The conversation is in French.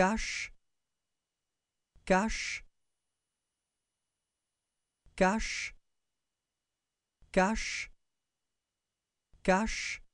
cache cache cache cache cache